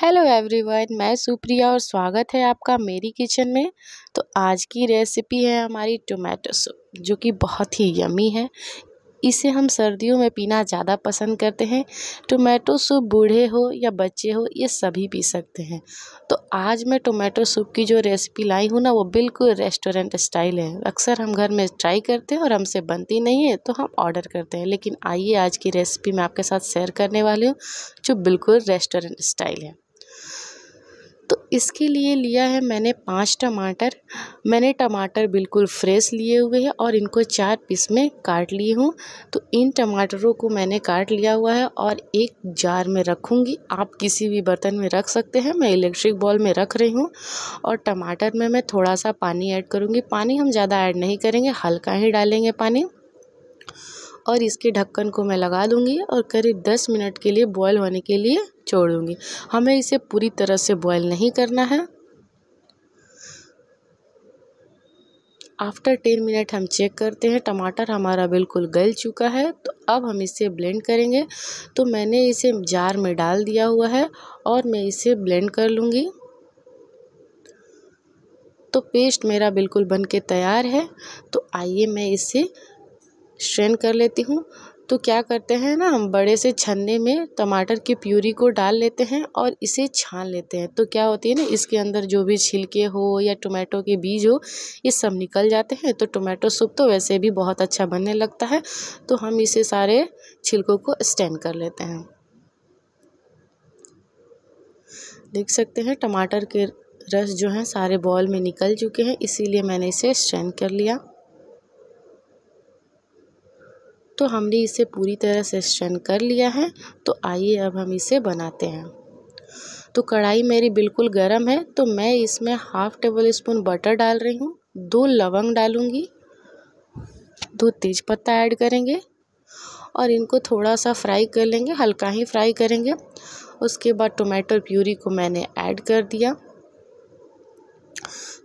hello everyone मैं सुप्रिया और स्वागत है आपका मेरी किचन में तो आज की रेसिपी है हमारी टोमेटो सूप जो कि बहुत ही यमी है इसे हम सर्दियों में पीना ज़्यादा पसंद करते हैं टोमेटो सूप बूढ़े हो या बच्चे हो ये सभी पी सकते हैं तो आज मैं टोमेटो सूप की जो रेसिपी लाई हूँ ना वो बिल्कुल रेस्टोरेंट स्टाइल है अक्सर हम घर में ट्राई करते हैं और हमसे बनती नहीं है तो हम ऑर्डर करते हैं लेकिन आइए आज की रेसिपी मैं आपके साथ शेयर करने वाली हूँ जो बिल्कुल रेस्टोरेंट स्टाइल है इसके लिए लिया है मैंने पाँच टमाटर मैंने टमाटर बिल्कुल फ्रेश लिए हुए हैं और इनको चार पीस में काट लिए हूँ तो इन टमाटरों को मैंने काट लिया हुआ है और एक जार में रखूँगी आप किसी भी बर्तन में रख सकते हैं मैं इलेक्ट्रिक बॉल में रख रही हूँ और टमाटर में मैं थोड़ा सा पानी ऐड करूँगी पानी हम ज़्यादा ऐड नहीं करेंगे हल्का ही डालेंगे पानी और इसके ढक्कन को मैं लगा दूँगी और करीब दस मिनट के लिए बॉयल होने के लिए छोड़ दूँगी हमें इसे पूरी तरह से बॉयल नहीं करना है आफ्टर टेन मिनट हम चेक करते हैं टमाटर हमारा बिल्कुल गल चुका है तो अब हम इसे ब्लेंड करेंगे तो मैंने इसे जार में डाल दिया हुआ है और मैं इसे ब्लेंड कर लूँगी तो पेस्ट मेरा बिल्कुल बन के तैयार है तो आइए मैं इसे स्ट्रेन कर लेती हूँ तो क्या करते हैं ना हम बड़े से छन्ने में टमाटर की प्यूरी को डाल लेते हैं और इसे छान लेते हैं तो क्या होती है ना इसके अंदर जो भी छिलके हो या टोमेटो के बीज हो ये सब निकल जाते हैं तो टोमेटो सूप तो वैसे भी बहुत अच्छा बनने लगता है तो हम इसे सारे छिलकों को स्टैंड कर लेते हैं देख सकते हैं टमाटर के रस जो हैं सारे बॉल में निकल चुके हैं इसीलिए मैंने इसे स्टैन कर लिया तो हमने इसे पूरी तरह से स्टन कर लिया है तो आइए अब हम इसे बनाते हैं तो कढ़ाई मेरी बिल्कुल गर्म है तो मैं इसमें हाफ़ टेबल स्पून बटर डाल रही हूँ दो लवंग डालूँगी दो तेज पत्ता ऐड करेंगे और इनको थोड़ा सा फ्राई कर लेंगे हल्का ही फ्राई करेंगे उसके बाद टोमेटो प्यूरी को मैंने ऐड कर दिया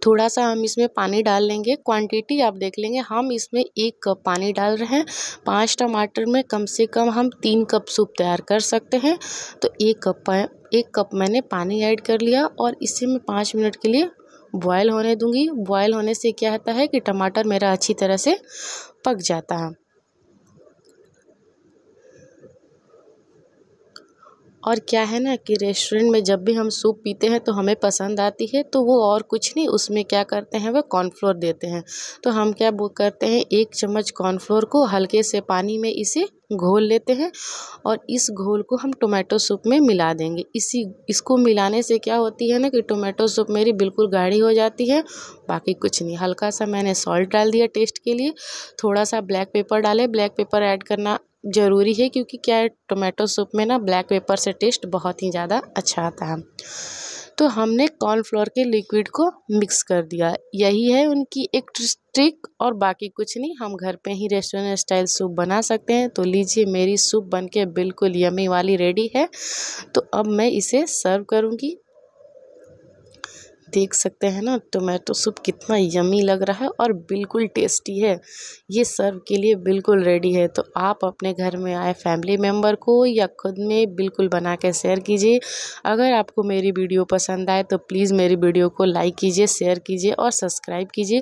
थोड़ा सा हम इसमें पानी डाल लेंगे क्वांटिटी आप देख लेंगे हम इसमें एक कप पानी डाल रहे हैं पाँच टमाटर में कम से कम हम तीन कप सूप तैयार कर सकते हैं तो एक कप एक कप मैंने पानी ऐड कर लिया और इसे मैं पाँच मिनट के लिए बॉयल होने दूंगी बॉयल होने से क्या होता है कि टमाटर मेरा अच्छी तरह से पक जाता है और क्या है ना कि रेस्टोरेंट में जब भी हम सूप पीते हैं तो हमें पसंद आती है तो वो और कुछ नहीं उसमें क्या करते हैं वह कॉर्नफ्लोर देते हैं तो हम क्या वो करते हैं एक चम्मच कॉर्नफ्लोर को हल्के से पानी में इसे घोल लेते हैं और इस घोल को हम टोमेटो सूप में मिला देंगे इसी इसको मिलाने से क्या होती है ना कि टोमेटो सूप मेरी बिल्कुल गाढ़ी हो जाती है बाकी कुछ नहीं हल्का सा मैंने सॉल्ट डाल दिया टेस्ट के लिए थोड़ा सा ब्लैक पेपर डाले ब्लैक पेपर ऐड करना ज़रूरी है क्योंकि क्या है टोमेटो सूप में ना ब्लैक पेपर से टेस्ट बहुत ही ज़्यादा अच्छा आता है तो हमने कॉर्नफ्लोर के लिक्विड को मिक्स कर दिया यही है उनकी एक ट्रिक और बाकी कुछ नहीं हम घर पे ही रेस्टोरेंट स्टाइल सूप बना सकते हैं तो लीजिए मेरी सूप बनके बिल्कुल यमी वाली रेडी है तो अब मैं इसे सर्व करूँगी देख सकते हैं ना टोमेटो सूप कितना यमी लग रहा है और बिल्कुल टेस्टी है ये सर्व के लिए बिल्कुल रेडी है तो आप अपने घर में आए फैमिली मेम्बर को या खुद में बिल्कुल बना के शेयर कीजिए अगर आपको मेरी वीडियो पसंद आए तो प्लीज़ मेरी वीडियो को लाइक कीजिए शेयर कीजिए और सब्सक्राइब कीजिए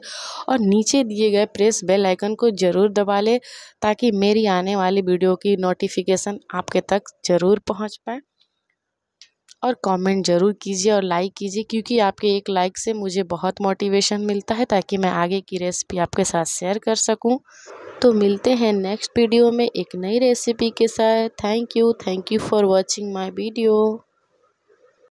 और नीचे दिए गए प्रेस बेल आइकन को ज़रूर दबा लें ताकि मेरी आने वाली वीडियो की नोटिफिकेशन आपके तक ज़रूर पहुँच पाए और कमेंट ज़रूर कीजिए और लाइक कीजिए क्योंकि आपके एक लाइक से मुझे बहुत मोटिवेशन मिलता है ताकि मैं आगे की रेसिपी आपके साथ शेयर कर सकूं तो मिलते हैं नेक्स्ट वीडियो में एक नई रेसिपी के साथ thank you thank you for watching my video